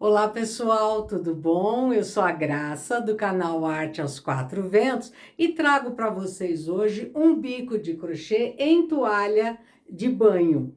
Olá pessoal, tudo bom? Eu sou a Graça do canal Arte aos Quatro Ventos e trago para vocês hoje um bico de crochê em toalha de banho.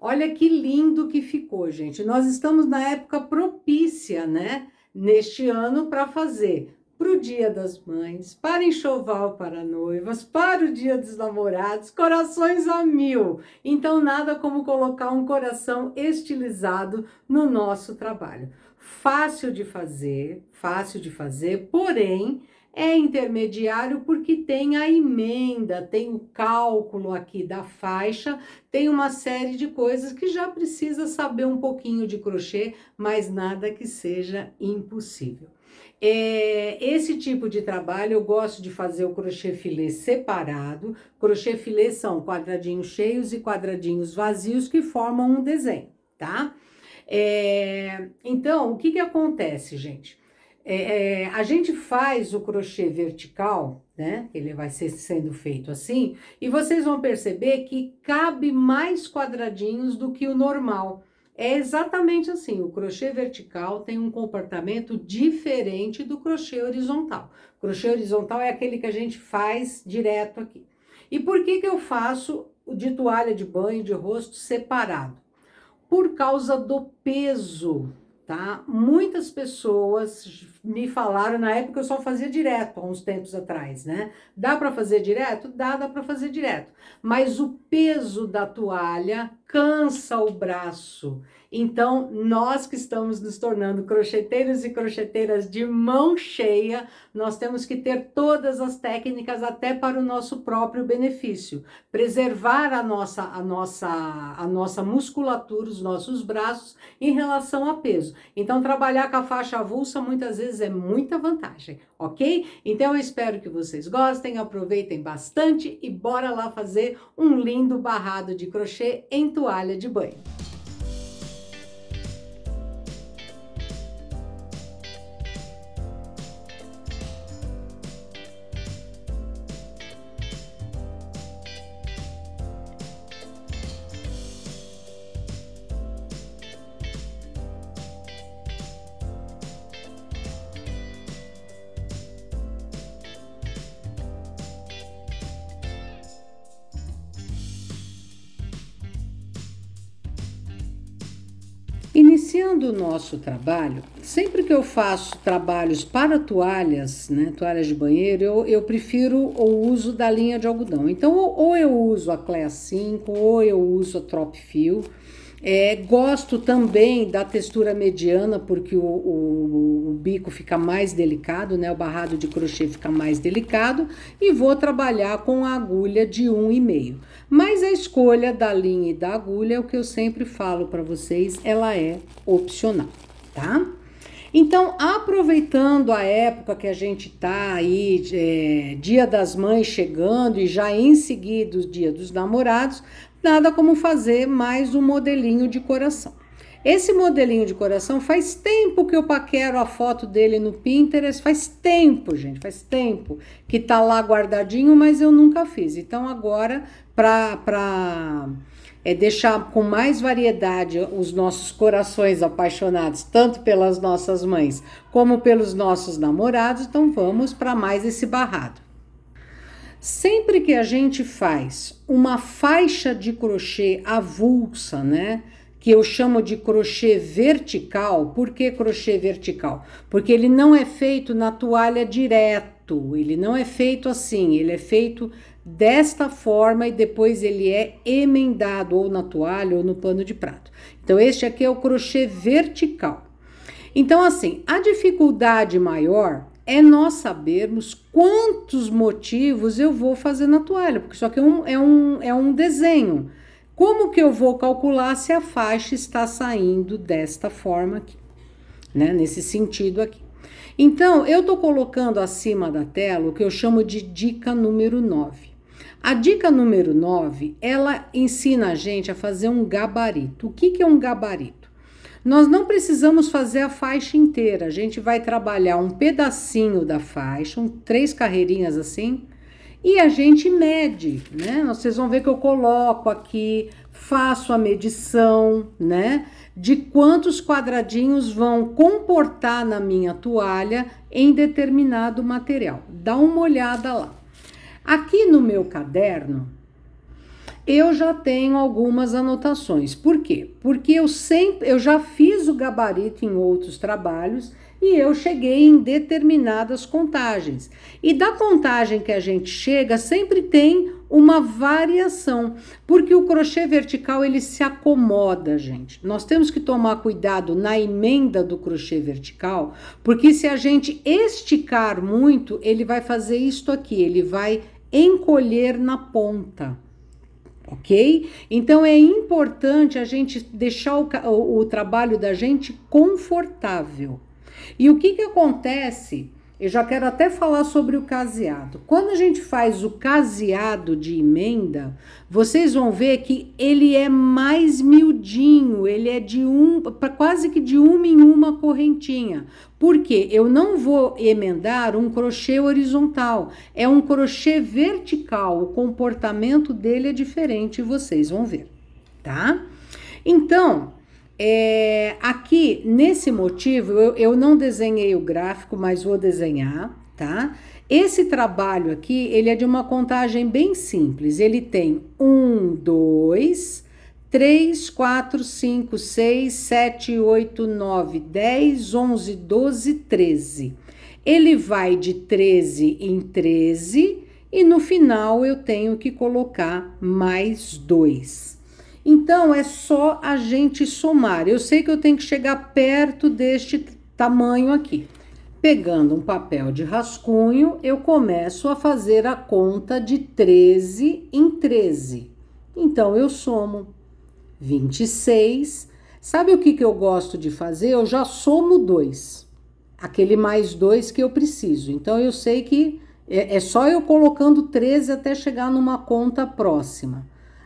Olha que lindo que ficou, gente. Nós estamos na época propícia, né? Neste ano para fazer para o Dia das Mães, para enxoval para noivas, para o Dia dos Namorados, corações a mil. Então, nada como colocar um coração estilizado no nosso trabalho fácil de fazer, fácil de fazer, porém é intermediário porque tem a emenda, tem o cálculo aqui da faixa, tem uma série de coisas que já precisa saber um pouquinho de crochê, mas nada que seja impossível. É, esse tipo de trabalho eu gosto de fazer o crochê filé separado. Crochê filé são quadradinhos cheios e quadradinhos vazios que formam um desenho, tá? É, então, o que, que acontece, gente? É, é, a gente faz o crochê vertical, né? Ele vai ser sendo feito assim, e vocês vão perceber que cabe mais quadradinhos do que o normal. É exatamente assim, o crochê vertical tem um comportamento diferente do crochê horizontal. O crochê horizontal é aquele que a gente faz direto aqui. E por que que eu faço de toalha de banho de rosto separado? por causa do peso, tá? Muitas pessoas me falaram na época eu só fazia direto, há uns tempos atrás, né? Dá para fazer direto? Dá, dá para fazer direto. Mas o peso da toalha cansa o braço. Então, nós que estamos nos tornando crocheteiros e crocheteiras de mão cheia, nós temos que ter todas as técnicas até para o nosso próprio benefício. Preservar a nossa a nossa a nossa musculatura, os nossos braços em relação a peso. Então, trabalhar com a faixa avulsa muitas vezes vezes é muita vantagem, ok? Então eu espero que vocês gostem, aproveitem bastante e bora lá fazer um lindo barrado de crochê em toalha de banho. do nosso trabalho, sempre que eu faço trabalhos para toalhas, né, toalhas de banheiro, eu, eu prefiro o uso da linha de algodão. Então, ou, eu uso a Class 5, ou eu uso a Trop Fio é, gosto também da textura mediana, porque o, o, o, bico fica mais delicado, né? O barrado de crochê fica mais delicado. E vou trabalhar com a agulha de 1,5. Mas a escolha da linha e da agulha, é o que eu sempre falo para vocês, ela é opcional, tá? Então, aproveitando a época que a gente tá aí, é, Dia das Mães chegando e já em seguida o Dia dos Namorados, nada como fazer mais um modelinho de coração. Esse modelinho de coração faz tempo que eu paquero a foto dele no Pinterest, faz tempo, gente, faz tempo que tá lá guardadinho, mas eu nunca fiz. Então agora para para é deixar com mais variedade os nossos corações apaixonados, tanto pelas nossas mães como pelos nossos namorados, então vamos para mais esse barrado. Sempre que a gente faz uma faixa de crochê avulsa, né? Que eu chamo de crochê vertical. Por que crochê vertical? Porque ele não é feito na toalha direto, ele não é feito assim, ele é feito desta forma e depois ele é emendado ou na toalha ou no pano de prato. Então, este aqui é o crochê vertical. Então, assim, a dificuldade maior é nós sabermos quantos motivos eu vou fazer na toalha, porque só que é um, é um, é um desenho. Como que eu vou calcular se a faixa está saindo desta forma aqui, né? Nesse sentido aqui. Então, eu estou colocando acima da tela o que eu chamo de dica número 9. A dica número 9, ela ensina a gente a fazer um gabarito. O que, que é um gabarito? Nós não precisamos fazer a faixa inteira, a gente vai trabalhar um pedacinho da faixa, um, três carreirinhas assim, e a gente mede, né? Vocês vão ver que eu coloco aqui, faço a medição, né? De quantos quadradinhos vão comportar na minha toalha em determinado material. Dá uma olhada lá. Aqui no meu caderno, eu já tenho algumas anotações. Por quê? Porque eu sempre eu já fiz o gabarito em outros trabalhos e eu cheguei em determinadas contagens. E da contagem que a gente chega, sempre tem uma variação, porque o crochê vertical ele se acomoda, gente. Nós temos que tomar cuidado na emenda do crochê vertical, porque se a gente esticar muito, ele vai fazer isto aqui, ele vai encolher na ponta ok? Então é importante a gente deixar o, o, o trabalho da gente confortável. E o que, que acontece eu já quero até falar sobre o caseado. Quando a gente faz o caseado de emenda, vocês vão ver que ele é mais miudinho, ele é de um, quase que de uma em uma correntinha. Porque eu não vou emendar um crochê horizontal, é um crochê vertical. O comportamento dele é diferente, vocês vão ver, tá? Então, é, aqui, nesse motivo, eu, eu não desenhei o gráfico, mas vou desenhar, tá? Esse trabalho aqui, ele é de uma contagem bem simples. Ele tem um, dois, três, quatro, cinco, seis, sete, oito, nove, dez, onze, doze, treze. Ele vai de 13 em 13 e no final eu tenho que colocar mais dois. Então é só a gente somar. Eu sei que eu tenho que chegar perto deste tamanho aqui. Pegando um papel de rascunho, eu começo a fazer a conta de 13 em 13. Então eu somo 26. Sabe o que, que eu gosto de fazer? Eu já somo 2, aquele mais 2 que eu preciso. Então eu sei que é, é só eu colocando 13 até chegar numa conta próxima.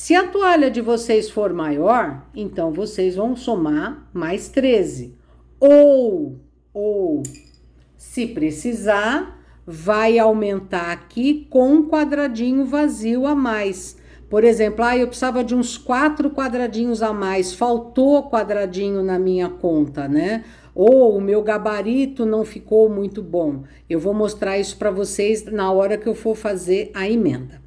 Se a toalha de vocês for maior, então vocês vão somar mais 13. Ou, ou, se precisar, vai aumentar aqui com um quadradinho vazio a mais. Por exemplo, ah, eu precisava de uns quatro quadradinhos a mais, faltou quadradinho na minha conta, né? Ou o meu gabarito não ficou muito bom. Eu vou mostrar isso para vocês na hora que eu for fazer a emenda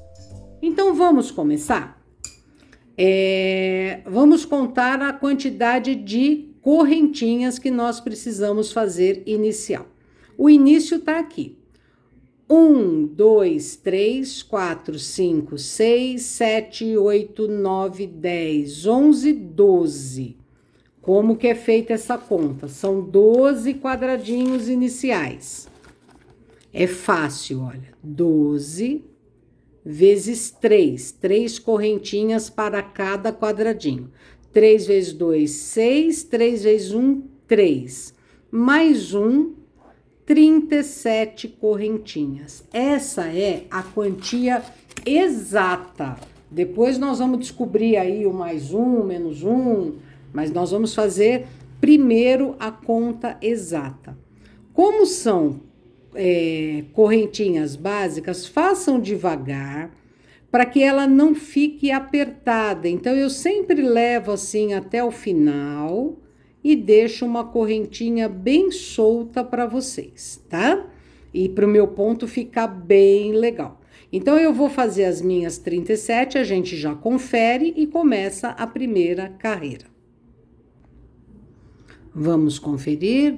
Então vamos começar? É, vamos contar a quantidade de correntinhas que nós precisamos fazer inicial. O início está aqui. 1, 2, 3, 4, 5, 6, 7, 8, 9, 10, 11, 12. Como que é feita essa conta? São 12 quadradinhos iniciais. É fácil, olha. 12 vezes 3, 3 correntinhas para cada quadradinho. 3 vezes 2, 6, 3 vezes 1, 3. Mais 1, 37 correntinhas. Essa é a quantia exata. Depois nós vamos descobrir aí o mais um, menos um, mas nós vamos fazer primeiro a conta exata. Como são é, correntinhas básicas, façam devagar para que ela não fique apertada. Então, eu sempre levo assim até o final e deixo uma correntinha bem solta para vocês, tá? E para o meu ponto ficar bem legal. Então, eu vou fazer as minhas 37, a gente já confere e começa a primeira carreira. Vamos conferir.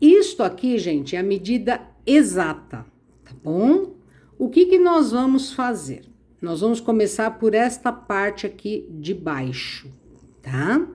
Isto aqui, gente, é a medida exata, tá bom? O que, que nós vamos fazer? Nós vamos começar por esta parte aqui de baixo, tá?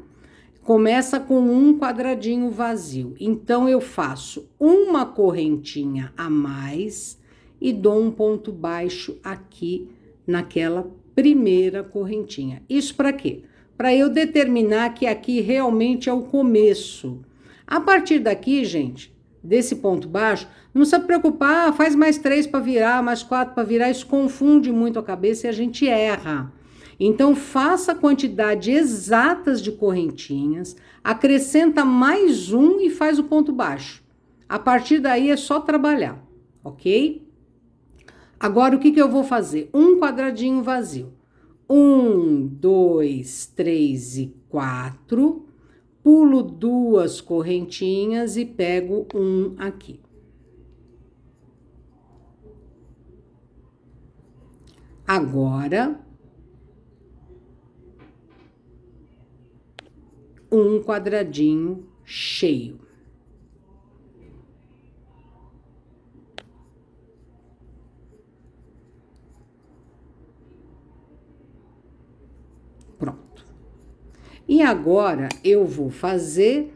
Começa com um quadradinho vazio. Então, eu faço uma correntinha a mais e dou um ponto baixo aqui naquela primeira correntinha. Isso para quê? Para eu determinar que aqui realmente é o começo a partir daqui, gente, desse ponto baixo, não precisa preocupar, ah, faz mais três para virar, mais quatro para virar, isso confunde muito a cabeça e a gente erra. Então faça a quantidade exatas de correntinhas, acrescenta mais um e faz o ponto baixo. A partir daí é só trabalhar, ok? Agora o que, que eu vou fazer? Um quadradinho vazio. Um, dois, três e quatro pulo duas correntinhas e pego um aqui. Agora, um quadradinho cheio. E agora eu vou fazer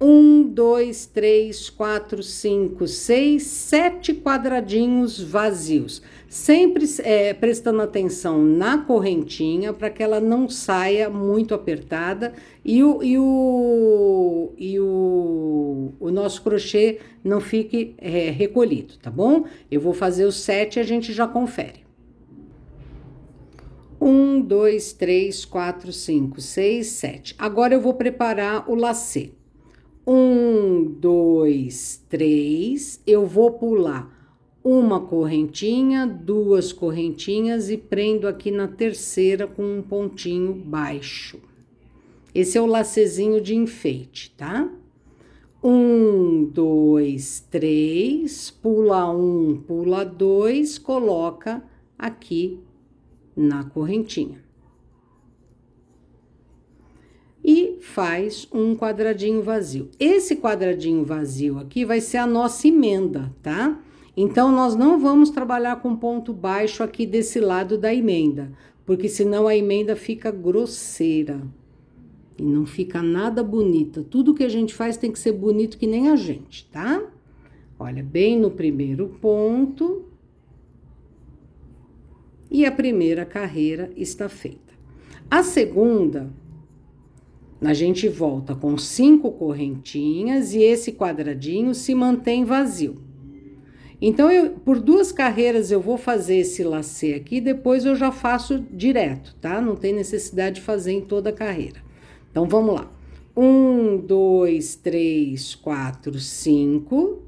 um, dois, três, quatro, cinco, seis, sete quadradinhos vazios. Sempre é, prestando atenção na correntinha para que ela não saia muito apertada e o, e o, e o, o nosso crochê não fique é, recolhido, tá bom? Eu vou fazer os sete e a gente já confere. 1, 2, 3, 4, 5, 6, 7. Agora eu vou preparar o lacê. 1, 2, 3. Eu vou pular uma correntinha, duas correntinhas e prendo aqui na terceira com um pontinho baixo. Esse é o lacezinho de enfeite, tá? Um, dois, três, pula um, pula dois, coloca aqui na correntinha. E faz um quadradinho vazio. Esse quadradinho vazio aqui vai ser a nossa emenda, tá? Então, nós não vamos trabalhar com ponto baixo aqui desse lado da emenda, porque senão a emenda fica grosseira e não fica nada bonita. Tudo que a gente faz tem que ser bonito que nem a gente, tá? Olha, bem no primeiro ponto, e a primeira carreira está feita. A segunda, a gente volta com cinco correntinhas e esse quadradinho se mantém vazio. Então, eu, por duas carreiras eu vou fazer esse lacê aqui, depois eu já faço direto, tá? Não tem necessidade de fazer em toda a carreira. Então, vamos lá. Um, dois, três, quatro, cinco.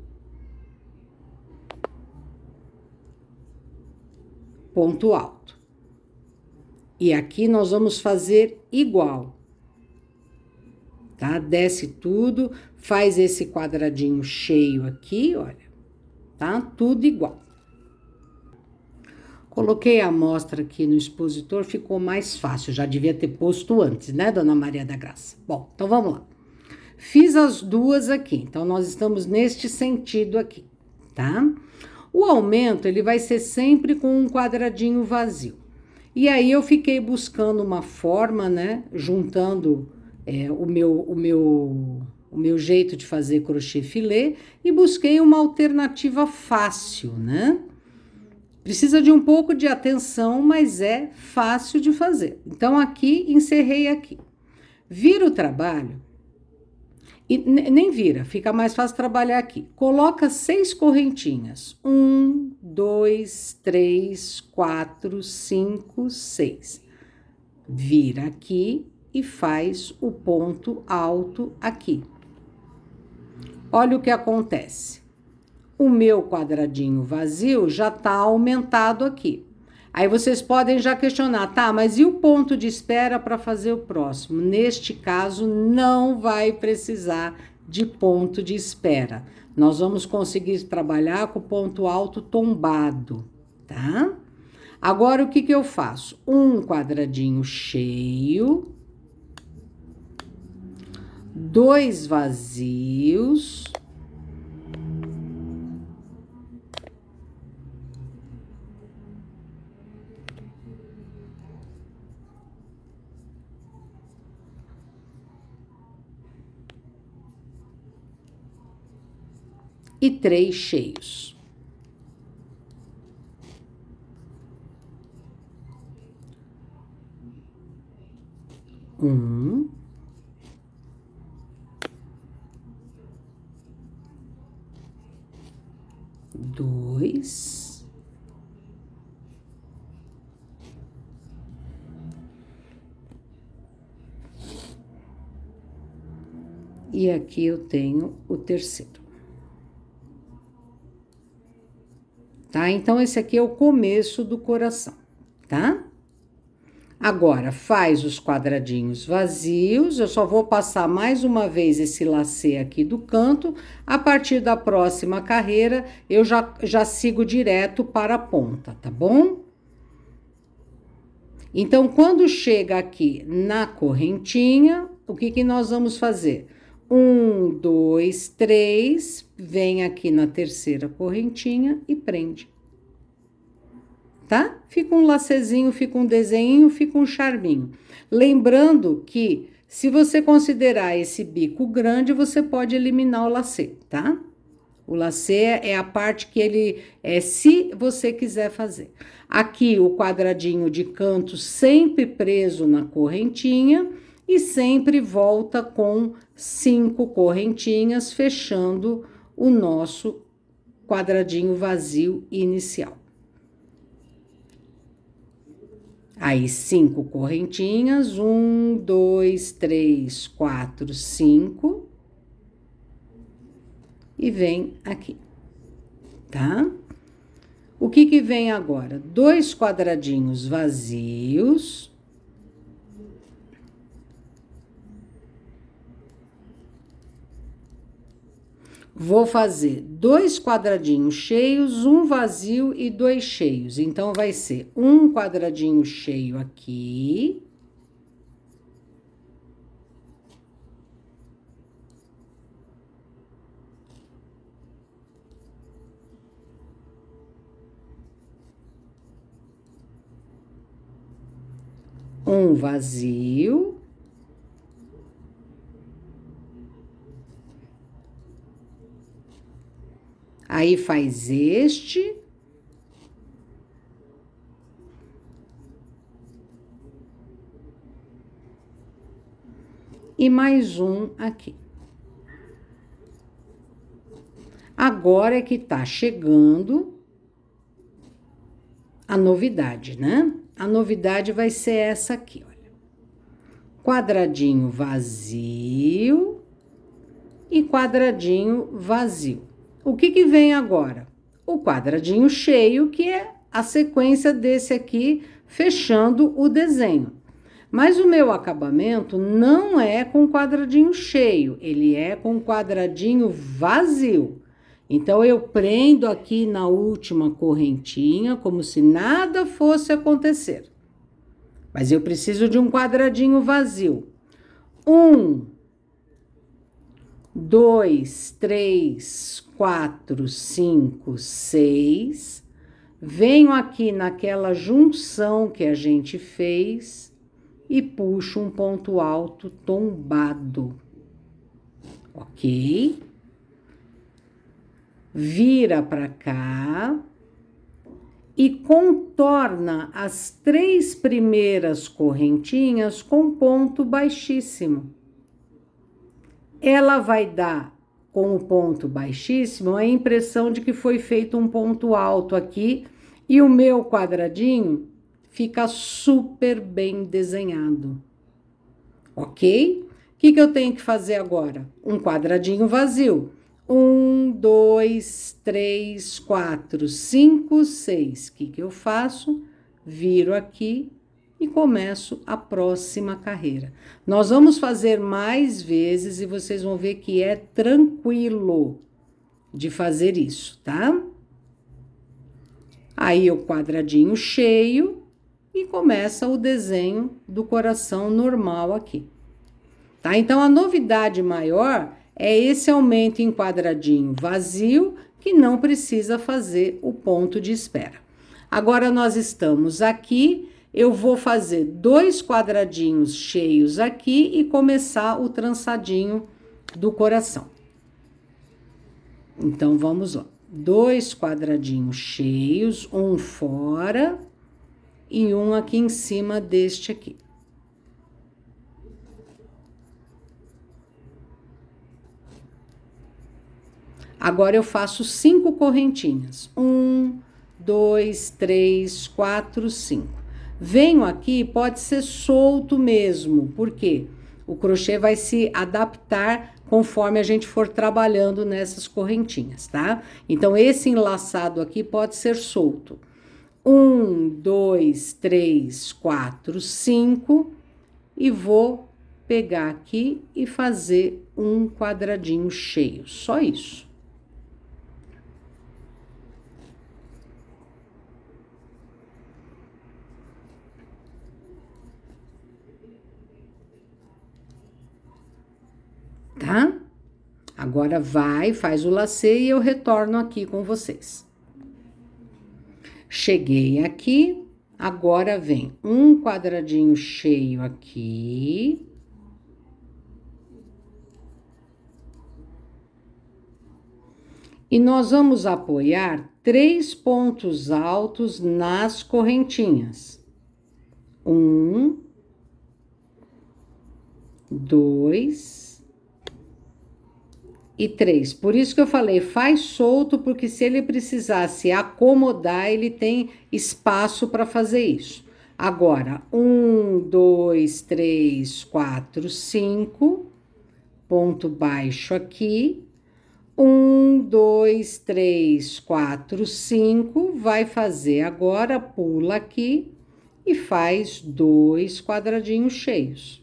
ponto alto. E aqui nós vamos fazer igual. Tá? Desce tudo, faz esse quadradinho cheio aqui, olha. Tá? Tudo igual. Coloquei a amostra aqui no expositor, ficou mais fácil. Já devia ter posto antes, né, Dona Maria da Graça? Bom, então vamos lá. Fiz as duas aqui, então nós estamos neste sentido aqui, tá? O aumento ele vai ser sempre com um quadradinho vazio. E aí eu fiquei buscando uma forma, né, juntando é, o meu o meu o meu jeito de fazer crochê filé e busquei uma alternativa fácil, né? Precisa de um pouco de atenção, mas é fácil de fazer. Então aqui encerrei aqui. Vira o trabalho e nem vira, fica mais fácil trabalhar aqui. Coloca seis correntinhas. Um, dois, três, quatro, cinco, seis. Vira aqui e faz o ponto alto aqui. Olha o que acontece. O meu quadradinho vazio já está aumentado aqui. Aí vocês podem já questionar, tá, mas e o ponto de espera para fazer o próximo? Neste caso, não vai precisar de ponto de espera. Nós vamos conseguir trabalhar com o ponto alto tombado, tá? Agora, o que, que eu faço? Um quadradinho cheio, dois vazios, e três cheios. Um. Dois. E aqui eu tenho o terceiro. Tá? Então, esse aqui é o começo do coração, tá? Agora, faz os quadradinhos vazios, eu só vou passar mais uma vez esse lacê aqui do canto, a partir da próxima carreira, eu já, já sigo direto para a ponta, tá bom? Então, quando chega aqui na correntinha, o que, que nós vamos fazer? Um, dois, três, vem aqui na terceira correntinha e prende tá? Fica um lacezinho, fica um desenho, fica um charminho. Lembrando que se você considerar esse bico grande, você pode eliminar o lacê, tá? O lacê é a parte que ele é se você quiser fazer. Aqui o quadradinho de canto sempre preso na correntinha e sempre volta com cinco correntinhas fechando o nosso quadradinho vazio inicial. Aí, cinco correntinhas. Um, dois, três, quatro, cinco. E vem aqui, tá? O que que vem agora? Dois quadradinhos vazios Vou fazer dois quadradinhos cheios, um vazio e dois cheios. Então, vai ser um quadradinho cheio aqui. Um vazio. Aí faz este. E mais um aqui. Agora é que tá chegando a novidade, né? A novidade vai ser essa aqui, olha. Quadradinho vazio e quadradinho vazio. O que, que vem agora? O quadradinho cheio, que é a sequência desse aqui, fechando o desenho. Mas o meu acabamento não é com quadradinho cheio, ele é com quadradinho vazio. Então, eu prendo aqui na última correntinha, como se nada fosse acontecer. Mas eu preciso de um quadradinho vazio. Um, dois, três, quatro, cinco, seis. Venho aqui naquela junção que a gente fez e puxo um ponto alto tombado, ok? Vira para cá e contorna as três primeiras correntinhas com ponto baixíssimo ela vai dar com o ponto baixíssimo a impressão de que foi feito um ponto alto aqui e o meu quadradinho fica super bem desenhado. Ok? O que, que eu tenho que fazer agora? Um quadradinho vazio. Um, dois, três, quatro, cinco, seis. O que, que eu faço? Viro aqui e começo a próxima carreira. Nós vamos fazer mais vezes e vocês vão ver que é tranquilo de fazer isso, tá? Aí o quadradinho cheio e começa o desenho do coração normal aqui. Tá? Então a novidade maior é esse aumento em quadradinho vazio que não precisa fazer o ponto de espera. Agora nós estamos aqui eu vou fazer dois quadradinhos cheios aqui e começar o trançadinho do coração. Então, vamos lá. Dois quadradinhos cheios, um fora e um aqui em cima deste aqui. Agora eu faço cinco correntinhas. Um, dois, três, quatro, cinco. Venho aqui pode ser solto mesmo, porque o crochê vai se adaptar conforme a gente for trabalhando nessas correntinhas, tá? Então, esse enlaçado aqui pode ser solto. Um, dois, três, quatro, cinco, e vou pegar aqui e fazer um quadradinho cheio, só isso. tá? Agora vai, faz o lacê e eu retorno aqui com vocês. Cheguei aqui, agora vem um quadradinho cheio aqui. E nós vamos apoiar três pontos altos nas correntinhas. Um, dois, e 3. Por isso que eu falei, faz solto, porque se ele precisar se acomodar, ele tem espaço para fazer isso. Agora, 1, 2, 3, 4, 5, ponto baixo aqui. 1, 2, 3, 4, 5, vai fazer agora, pula aqui e faz dois quadradinhos cheios.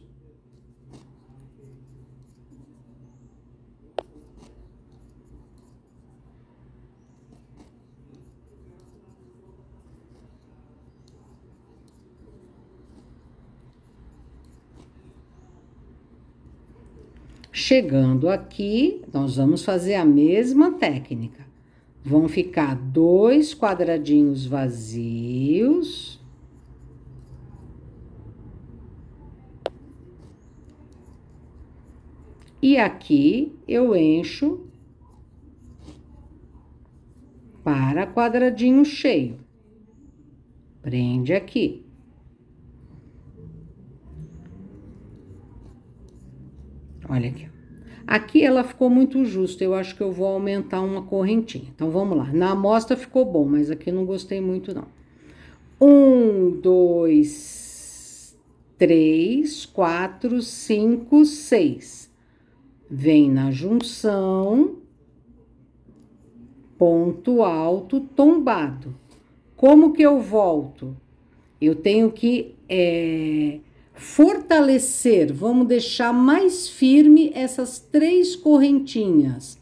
Chegando aqui, nós vamos fazer a mesma técnica. Vão ficar dois quadradinhos vazios. E aqui eu encho para quadradinho cheio. Prende aqui. Olha aqui. Aqui ela ficou muito justa, eu acho que eu vou aumentar uma correntinha. Então, vamos lá. Na amostra ficou bom, mas aqui não gostei muito, não. Um, dois, três, quatro, cinco, seis. Vem na junção, ponto alto, tombado. Como que eu volto? Eu tenho que... É fortalecer, vamos deixar mais firme essas três correntinhas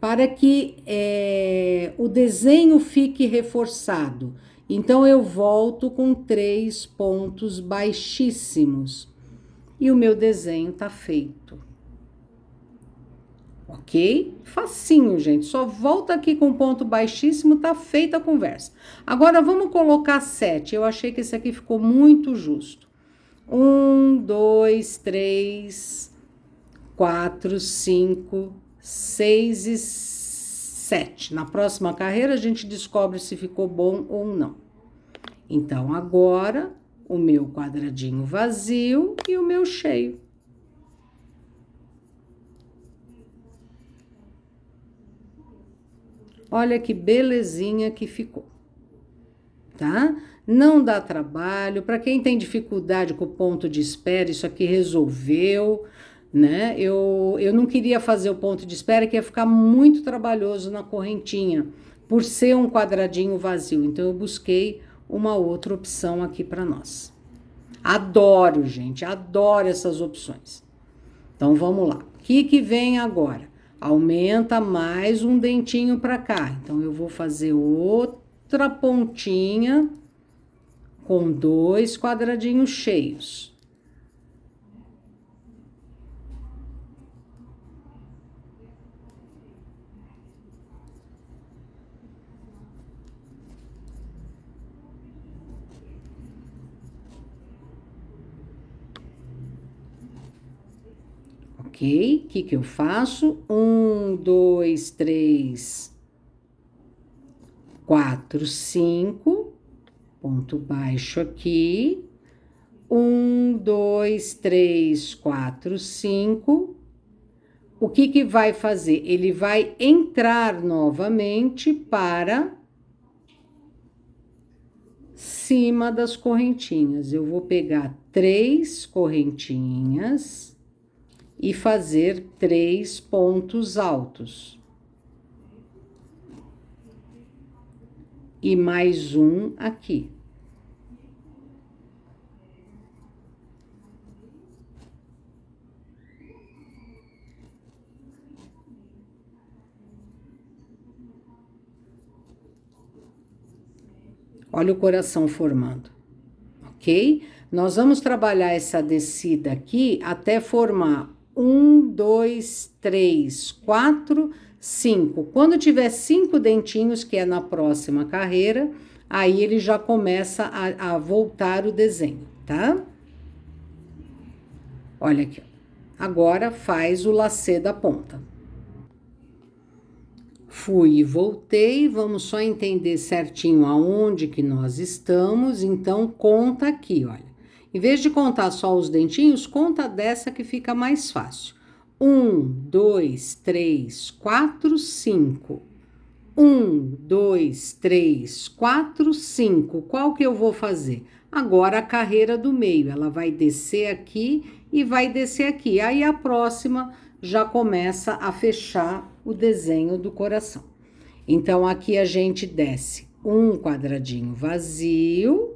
para que é, o desenho fique reforçado. Então, eu volto com três pontos baixíssimos e o meu desenho tá feito. Ok? Facinho, gente. Só volta aqui com ponto baixíssimo, tá feita a conversa. Agora, vamos colocar sete. Eu achei que esse aqui ficou muito justo. Um, dois, três, quatro, cinco, seis e sete. Na próxima carreira, a gente descobre se ficou bom ou não. Então, agora, o meu quadradinho vazio e o meu cheio. Olha que belezinha que ficou, tá? não dá trabalho. Para quem tem dificuldade com o ponto de espera, isso aqui resolveu. Né? Eu, eu não queria fazer o ponto de espera, que ia ficar muito trabalhoso na correntinha, por ser um quadradinho vazio. Então, eu busquei uma outra opção aqui para nós. Adoro, gente, adoro essas opções. Então, vamos lá. O que, que vem agora? Aumenta mais um dentinho para cá. Então, eu vou fazer outra pontinha com dois quadradinhos cheios. ok? O que, que eu faço? Um, dois, três, quatro, cinco ponto baixo aqui, um, dois, três, quatro, cinco. O que que vai fazer? Ele vai entrar novamente para cima das correntinhas. Eu vou pegar três correntinhas e fazer três pontos altos. e mais um aqui. Olha o coração formando, ok? Nós vamos trabalhar essa descida aqui até formar um, dois, três, quatro 5. Quando tiver cinco dentinhos, que é na próxima carreira, aí ele já começa a, a voltar o desenho, tá? Olha aqui. Agora faz o lacê da ponta. Fui e voltei, vamos só entender certinho aonde que nós estamos, então conta aqui, olha. Em vez de contar só os dentinhos, conta dessa que fica mais fácil. Um, dois, três, quatro, cinco. Um, dois, três, quatro, cinco. Qual que eu vou fazer? Agora a carreira do meio. Ela vai descer aqui e vai descer aqui. Aí a próxima já começa a fechar o desenho do coração. Então aqui a gente desce um quadradinho vazio,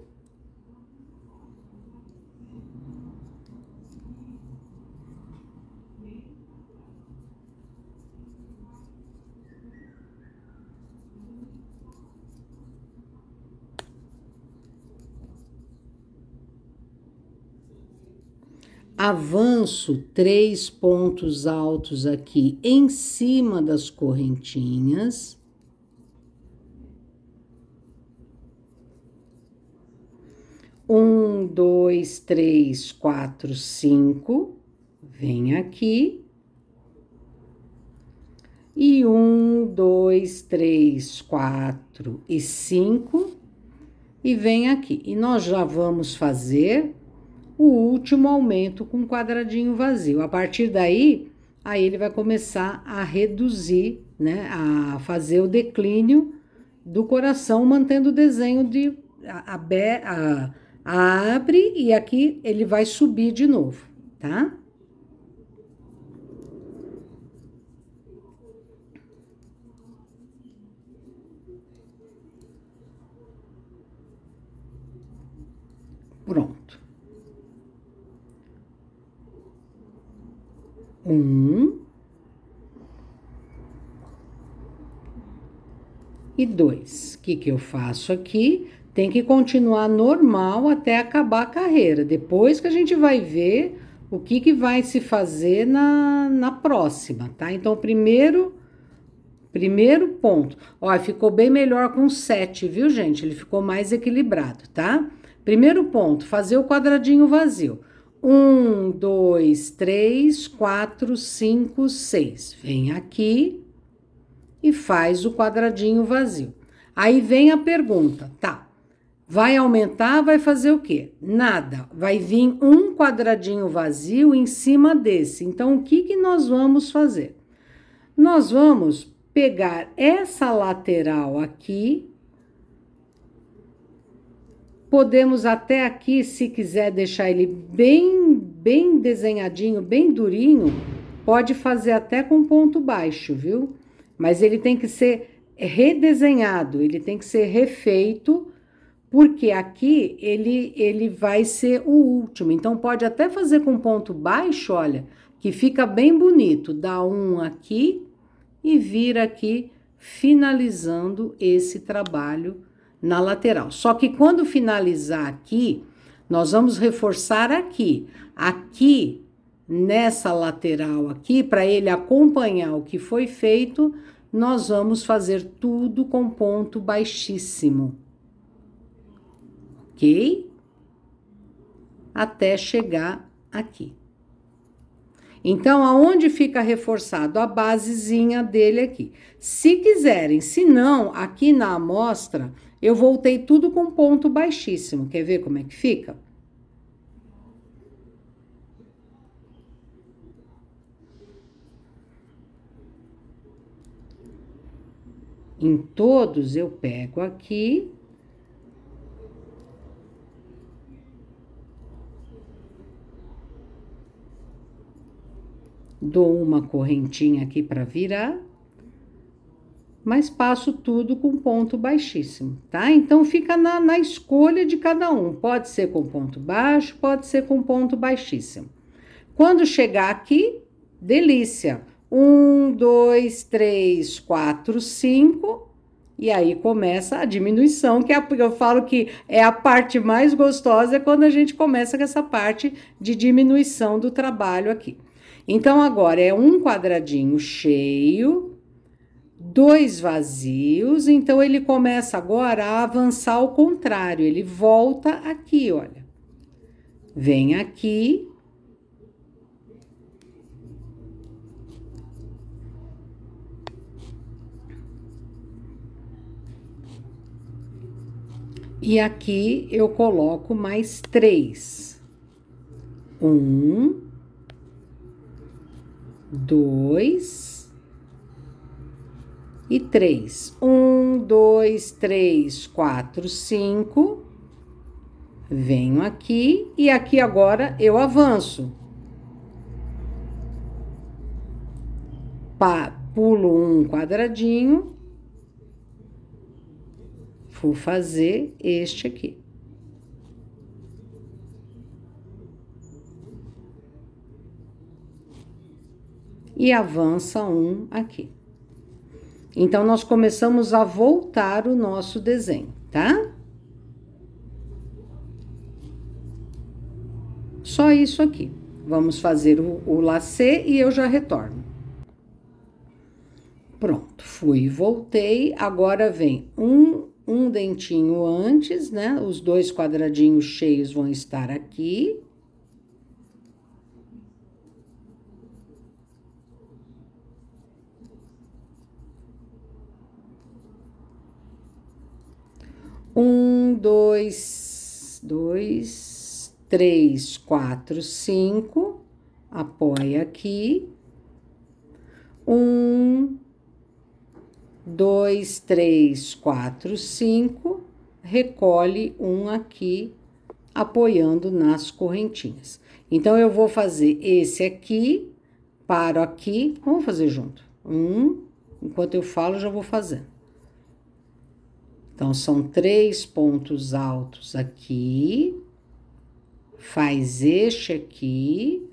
avanço três pontos altos aqui em cima das correntinhas. Um, dois, três, quatro, cinco. Vem aqui. E um, dois, três, quatro e cinco. E vem aqui. E nós já vamos fazer o último aumento com um quadradinho vazio. A partir daí, aí ele vai começar a reduzir, né, a fazer o declínio do coração, mantendo o desenho de a, a, abre e aqui ele vai subir de novo, tá? Um e dois. O que, que eu faço aqui? Tem que continuar normal até acabar a carreira. Depois que a gente vai ver o que, que vai se fazer na, na próxima, tá? Então, primeiro, primeiro ponto. Ó, ficou bem melhor com sete viu, gente? Ele ficou mais equilibrado, tá? Primeiro ponto, fazer o quadradinho vazio. Um, dois, três, quatro, cinco, seis. Vem aqui e faz o quadradinho vazio. Aí vem a pergunta, tá? Vai aumentar, vai fazer o quê? Nada. Vai vir um quadradinho vazio em cima desse. Então, o que, que nós vamos fazer? Nós vamos pegar essa lateral aqui Podemos até aqui, se quiser deixar ele bem, bem desenhadinho, bem durinho, pode fazer até com ponto baixo, viu? Mas ele tem que ser redesenhado, ele tem que ser refeito, porque aqui ele ele vai ser o último. Então pode até fazer com ponto baixo, olha, que fica bem bonito. Dá um aqui e vira aqui finalizando esse trabalho na lateral. Só que quando finalizar aqui, nós vamos reforçar aqui. Aqui, nessa lateral aqui, para ele acompanhar o que foi feito, nós vamos fazer tudo com ponto baixíssimo. Ok? Até chegar aqui. Então, aonde fica reforçado? A basezinha dele aqui. Se quiserem, se não, aqui na amostra, eu voltei tudo com ponto baixíssimo. Quer ver como é que fica? Em todos eu pego aqui dou uma correntinha aqui para virar mas passo tudo com ponto baixíssimo, tá? Então fica na, na escolha de cada um. Pode ser com ponto baixo, pode ser com ponto baixíssimo. Quando chegar aqui, delícia. Um, dois, três, quatro, cinco. E aí começa a diminuição, que é eu falo que é a parte mais gostosa, é quando a gente começa com essa parte de diminuição do trabalho aqui. Então agora é um quadradinho cheio, dois vazios, então ele começa agora a avançar ao contrário, ele volta aqui, olha. Vem aqui. E aqui eu coloco mais três. Um, dois, e três. Um, dois, três, quatro, cinco. Venho aqui e aqui agora eu avanço. Pa, pulo um quadradinho. Vou fazer este aqui. E avança um aqui. Então, nós começamos a voltar o nosso desenho, tá? Só isso aqui. Vamos fazer o, o lacê e eu já retorno. Pronto, fui e voltei. Agora vem um, um dentinho antes, né? Os dois quadradinhos cheios vão estar aqui. Um, dois, dois, três, quatro, cinco. Apoia aqui. Um, dois, três, quatro, cinco. Recolhe um aqui, apoiando nas correntinhas. Então, eu vou fazer esse aqui, paro aqui. Vamos fazer junto. Um, enquanto eu falo, já vou fazendo. Então, são três pontos altos aqui, faz este aqui.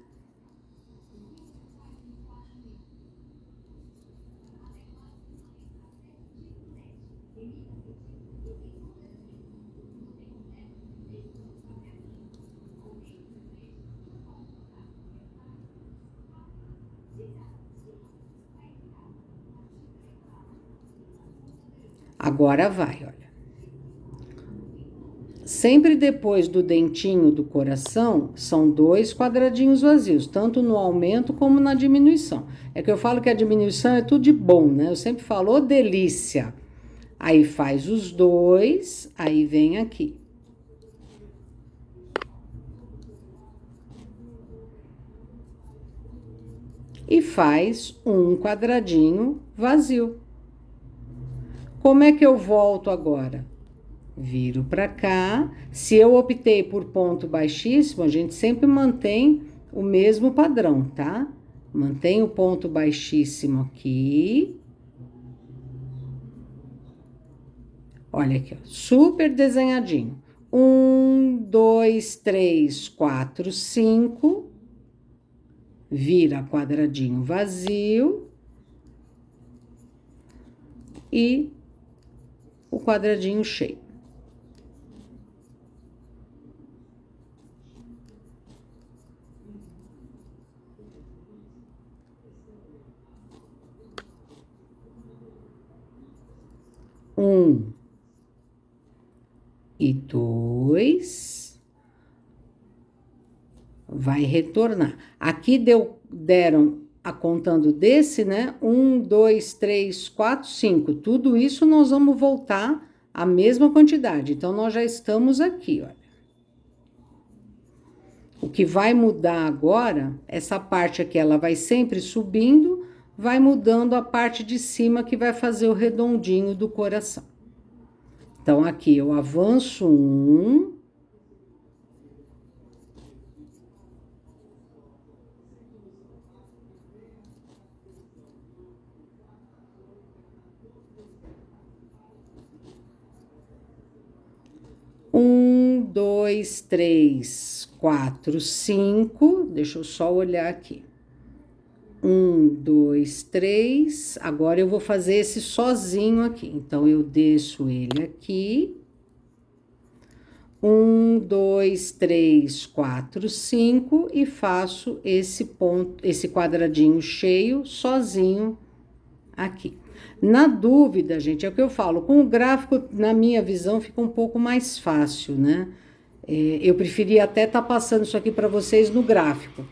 Agora vai, olha. Sempre depois do dentinho do coração, são dois quadradinhos vazios, tanto no aumento como na diminuição. É que eu falo que a diminuição é tudo de bom, né? Eu sempre falo, oh, delícia. Aí faz os dois, aí vem aqui. E faz um quadradinho vazio. Como é que eu volto agora? Viro para cá. Se eu optei por ponto baixíssimo, a gente sempre mantém o mesmo padrão, tá? Mantém o ponto baixíssimo aqui. Olha aqui, ó, super desenhadinho. Um, dois, três, quatro, cinco. Vira quadradinho vazio. E o quadradinho cheio. Um e dois, vai retornar. Aqui deu, deram contando desse, né? Um, dois, três, quatro, cinco. Tudo isso nós vamos voltar a mesma quantidade. Então, nós já estamos aqui, olha. O que vai mudar agora, essa parte aqui, ela vai sempre subindo, vai mudando a parte de cima que vai fazer o redondinho do coração. Então, aqui eu avanço um, dois, três, quatro, cinco. Deixa eu só olhar aqui. Um, dois, três. Agora eu vou fazer esse sozinho aqui. Então, eu deixo ele aqui. Um, dois, três, quatro, cinco. E faço esse ponto, esse quadradinho cheio sozinho aqui. Na dúvida, gente, é o que eu falo, com o gráfico, na minha visão, fica um pouco mais fácil, né? É, eu preferia até estar tá passando isso aqui para vocês no gráfico,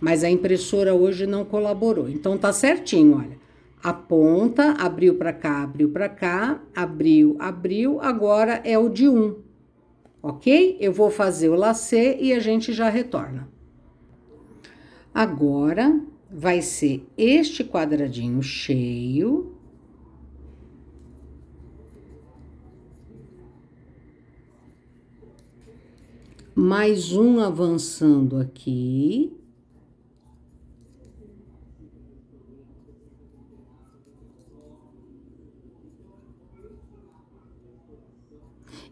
mas a impressora hoje não colaborou. Então tá certinho, olha. A ponta abriu para cá, abriu para cá, abriu, abriu, agora é o de 1. Um, ok? Eu vou fazer o lacê e a gente já retorna. Agora vai ser este quadradinho cheio mais um avançando aqui.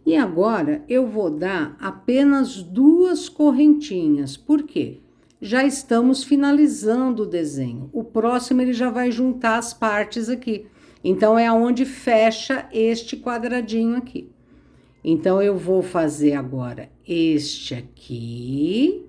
E agora eu vou dar apenas duas correntinhas, por quê? Já estamos finalizando o desenho. O próximo ele já vai juntar as partes aqui. Então é aonde fecha este quadradinho aqui. Então, eu vou fazer agora este aqui.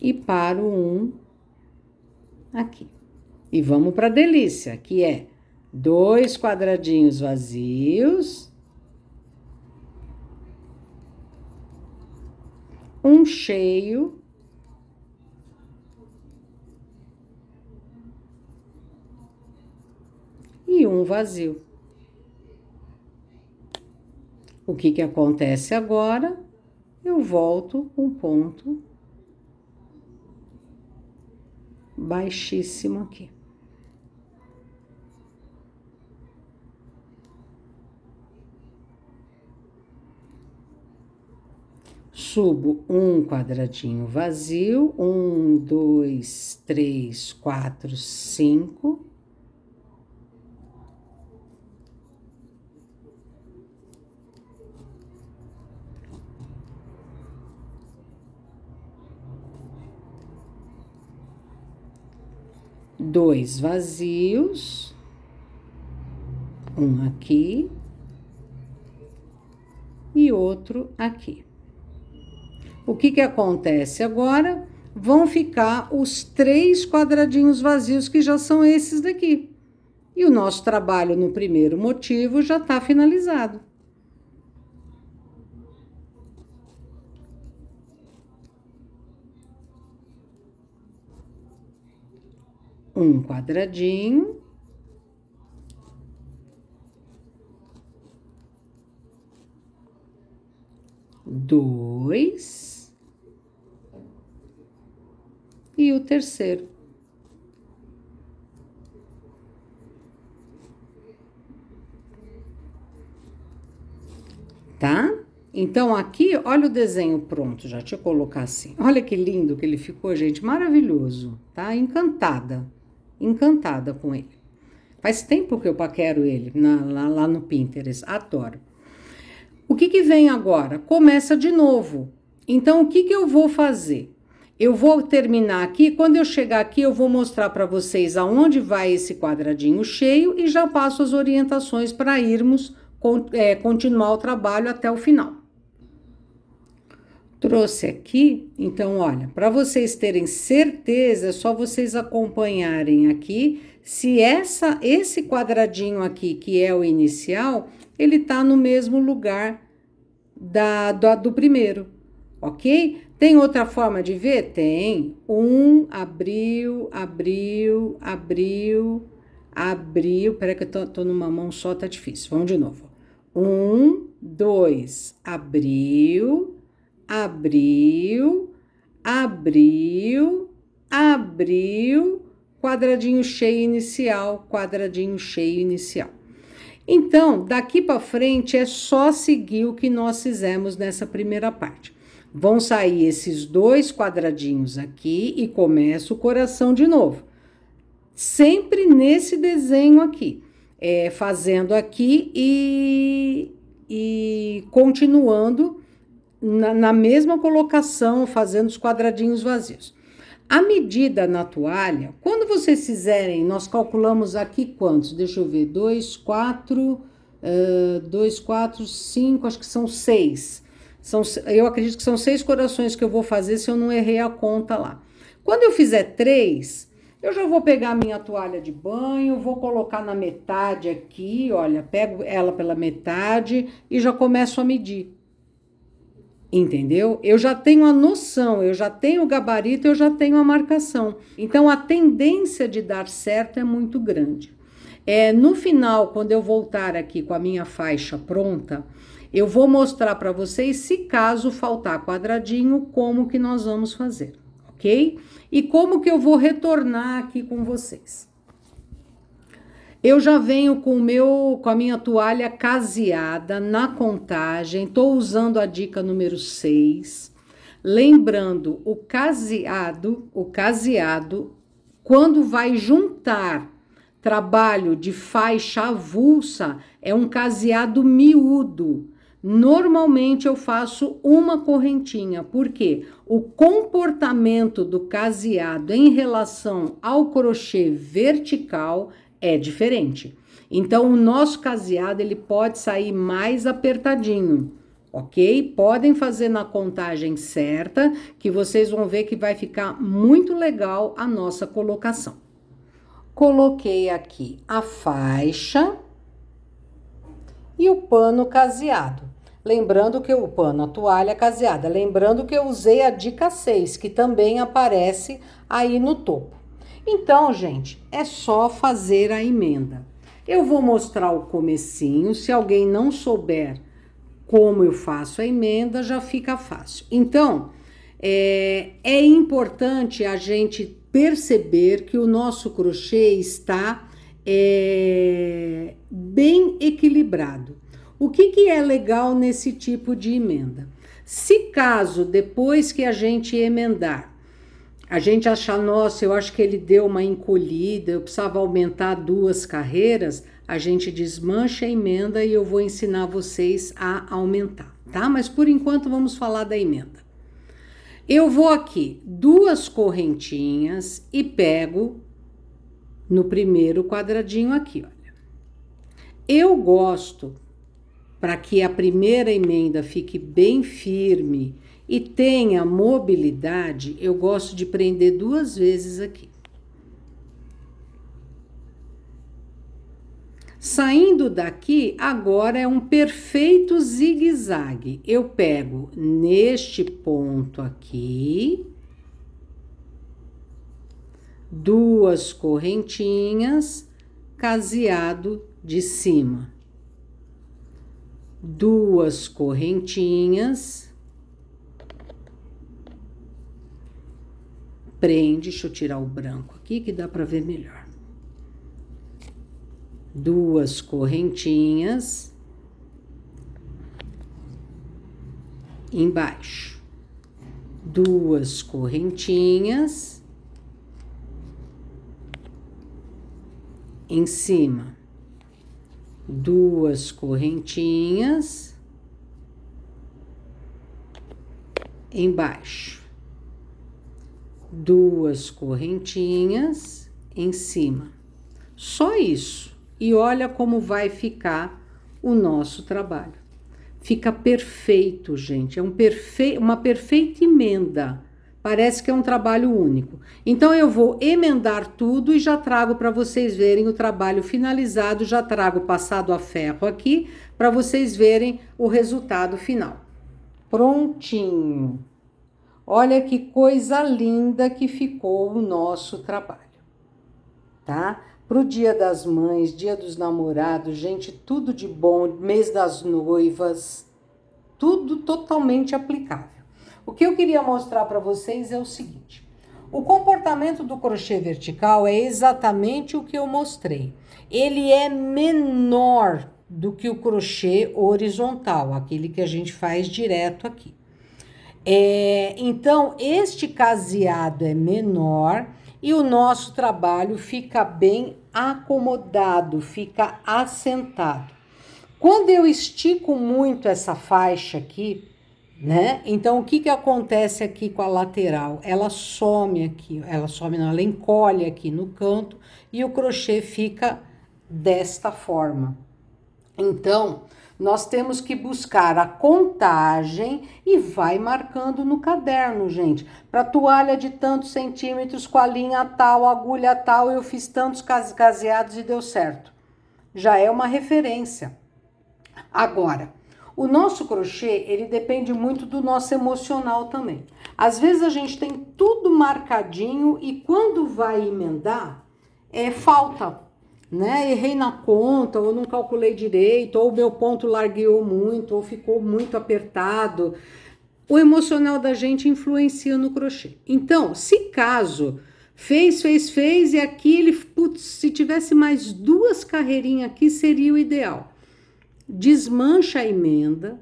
E paro um aqui. E vamos para a delícia, que é dois quadradinhos vazios, um cheio, e um vazio. O que, que acontece agora? Eu volto um ponto baixíssimo aqui. Subo um quadradinho vazio, um, dois, três, quatro, cinco. Dois vazios, um aqui e outro aqui. O que, que acontece agora? Vão ficar os três quadradinhos vazios que já são esses daqui. E o nosso trabalho no primeiro motivo já está finalizado. Um quadradinho. Dois e o terceiro. Tá? Então, aqui, olha o desenho pronto, já te colocar assim. Olha que lindo que ele ficou, gente, maravilhoso, tá? Encantada, encantada com ele. Faz tempo que eu paquero ele na, lá, lá no Pinterest, adoro. O que, que vem agora? Começa de novo. Então, o que, que eu vou fazer? Eu vou terminar aqui, quando eu chegar aqui eu vou mostrar para vocês aonde vai esse quadradinho cheio e já passo as orientações para irmos é, continuar o trabalho até o final. Trouxe aqui, então olha, para vocês terem certeza, é só vocês acompanharem aqui se essa esse quadradinho aqui, que é o inicial, ele tá no mesmo lugar da, do, do primeiro, ok? Tem outra forma de ver? Tem. Um, abriu, abriu, abriu, abriu. Peraí que eu tô, tô numa mão só, tá difícil. Vamos de novo. Um, dois, abriu, abriu, abriu, abriu, quadradinho cheio inicial, quadradinho cheio inicial. Então, daqui para frente é só seguir o que nós fizemos nessa primeira parte. Vão sair esses dois quadradinhos aqui e começa o coração de novo. Sempre nesse desenho aqui, é, fazendo aqui e, e continuando na, na mesma colocação, fazendo os quadradinhos vazios. A medida na toalha, quando vocês fizerem, nós calculamos aqui quantos? Deixa eu ver, 2, 4, dois, quatro, cinco, acho que são seis. São, eu acredito que são seis corações que eu vou fazer se eu não errei a conta lá. Quando eu fizer três, eu já vou pegar a minha toalha de banho, vou colocar na metade aqui, olha, pego ela pela metade e já começo a medir. Entendeu? Eu já tenho a noção, eu já tenho o gabarito, eu já tenho a marcação. Então a tendência de dar certo é muito grande. É, no final, quando eu voltar aqui com a minha faixa pronta, eu vou mostrar para vocês, se caso faltar quadradinho, como que nós vamos fazer, ok? E como que eu vou retornar aqui com vocês. Eu já venho com meu, com a minha toalha caseada na contagem, estou usando a dica número 6. Lembrando, o caseado, o caseado, quando vai juntar trabalho de faixa avulsa, é um caseado miúdo Normalmente eu faço uma correntinha, porque o comportamento do caseado em relação ao crochê vertical é diferente. Então o nosso caseado ele pode sair mais apertadinho, ok? Podem fazer na contagem certa, que vocês vão ver que vai ficar muito legal a nossa colocação. Coloquei aqui a faixa e o pano caseado. Lembrando que o pano, a toalha é caseada. Lembrando que eu usei a dica 6, que também aparece aí no topo. Então, gente, é só fazer a emenda. Eu vou mostrar o comecinho, se alguém não souber como eu faço a emenda, já fica fácil. Então, é, é importante a gente perceber que o nosso crochê está é, bem equilibrado. O que, que é legal nesse tipo de emenda? Se caso depois que a gente emendar, a gente achar, nossa, eu acho que ele deu uma encolhida, eu precisava aumentar duas carreiras, a gente desmancha a emenda e eu vou ensinar vocês a aumentar, tá? Mas por enquanto vamos falar da emenda. Eu vou aqui duas correntinhas e pego no primeiro quadradinho aqui, olha. Eu gosto para que a primeira emenda fique bem firme e tenha mobilidade, eu gosto de prender duas vezes aqui. Saindo daqui, agora é um perfeito zigue-zague. Eu pego neste ponto aqui, duas correntinhas, caseado de cima duas correntinhas. Prende, deixa eu tirar o branco aqui que dá para ver melhor. Duas correntinhas. Embaixo. Duas correntinhas. Em cima duas correntinhas embaixo, duas correntinhas em cima. Só isso. E olha como vai ficar o nosso trabalho. Fica perfeito, gente. É um perfe... uma perfeita emenda. Parece que é um trabalho único. Então eu vou emendar tudo e já trago para vocês verem o trabalho finalizado, já trago passado a ferro aqui para vocês verem o resultado final. Prontinho. Olha que coisa linda que ficou o nosso trabalho. Tá? Para o Dia das Mães, Dia dos Namorados, gente, tudo de bom, mês das noivas, tudo totalmente aplicável. O que eu queria mostrar para vocês é o seguinte: o comportamento do crochê vertical é exatamente o que eu mostrei. Ele é menor do que o crochê horizontal, aquele que a gente faz direto aqui. É, então, este caseado é menor e o nosso trabalho fica bem acomodado, fica assentado. Quando eu estico muito essa faixa aqui, né? Então, o que, que acontece aqui com a lateral? Ela some aqui, ela some, não, ela encolhe aqui no canto e o crochê fica desta forma. Então, nós temos que buscar a contagem e vai marcando no caderno, gente. Para toalha de tantos centímetros, com a linha tal, agulha tal, eu fiz tantos caseados e deu certo. Já é uma referência. Agora, o nosso crochê, ele depende muito do nosso emocional também. Às vezes a gente tem tudo marcadinho e quando vai emendar, é falta, né? Errei na conta, ou não calculei direito, ou meu ponto largueou muito, ou ficou muito apertado. O emocional da gente influencia no crochê. Então, se caso fez, fez, fez, e aqui ele, putz, se tivesse mais duas carreirinhas aqui, seria o ideal desmancha a emenda,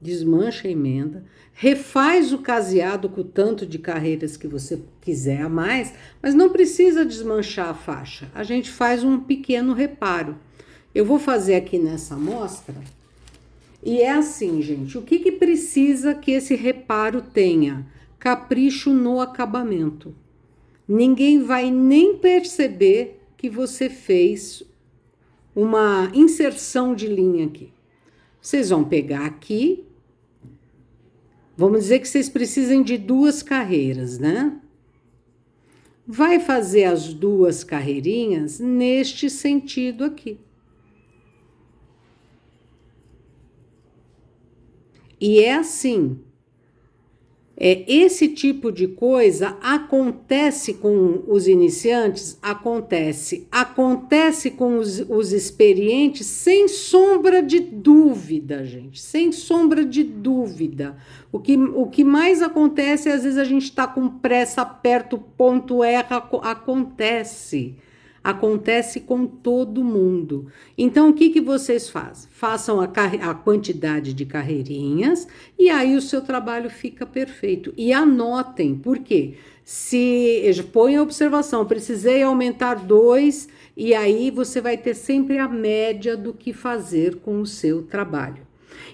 desmancha a emenda, refaz o caseado com o tanto de carreiras que você quiser a mais, mas não precisa desmanchar a faixa. A gente faz um pequeno reparo. Eu vou fazer aqui nessa amostra. E é assim, gente, o que, que precisa que esse reparo tenha? Capricho no acabamento. Ninguém vai nem perceber que você fez uma inserção de linha aqui. Vocês vão pegar aqui, vamos dizer que vocês precisem de duas carreiras, né? Vai fazer as duas carreirinhas neste sentido aqui. E é assim, é, esse tipo de coisa acontece com os iniciantes? Acontece. Acontece com os, os experientes, sem sombra de dúvida, gente. Sem sombra de dúvida. O que, o que mais acontece é, às vezes, a gente está com pressa, aperta o ponto, erra, acontece acontece com todo mundo. Então, o que, que vocês fazem? Façam a, a, quantidade de carreirinhas e aí o seu trabalho fica perfeito. E anotem, por quê? Se põe a observação, precisei aumentar dois, e aí você vai ter sempre a média do que fazer com o seu trabalho.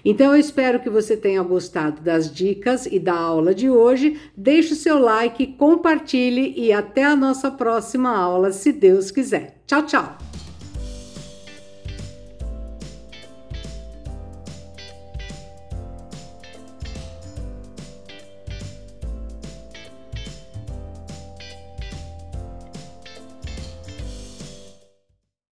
Então eu espero que você tenha gostado das dicas e da aula de hoje. Deixe o seu like, compartilhe e até a nossa próxima aula, se Deus quiser. Tchau, tchau!